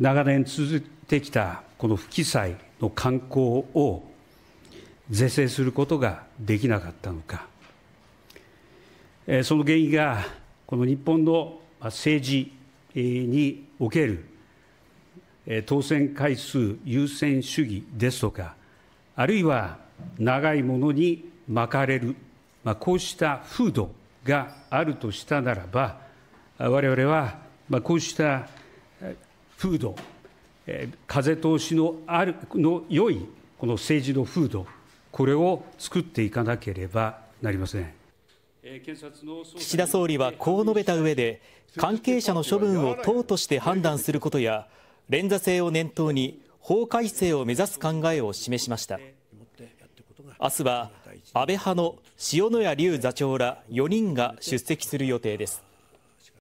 長年続いてきたこの不記載の慣行を是正することができなかったのか、その原因が、この日本の政治における当選回数優先主義ですとか、あるいは長いものに巻かれる、まこうした風土があるとしたならば、我々はこうした風土、え風通しのあるの良いこの政治の風土、これを作っていかなければなりません。岸田総理はこう述べた上で、関係者の処分を党として判断することや、連座制を念頭に法改正を目指す考えを示しました。明日は安倍派の塩谷隆座長ら4人が出席する予定です。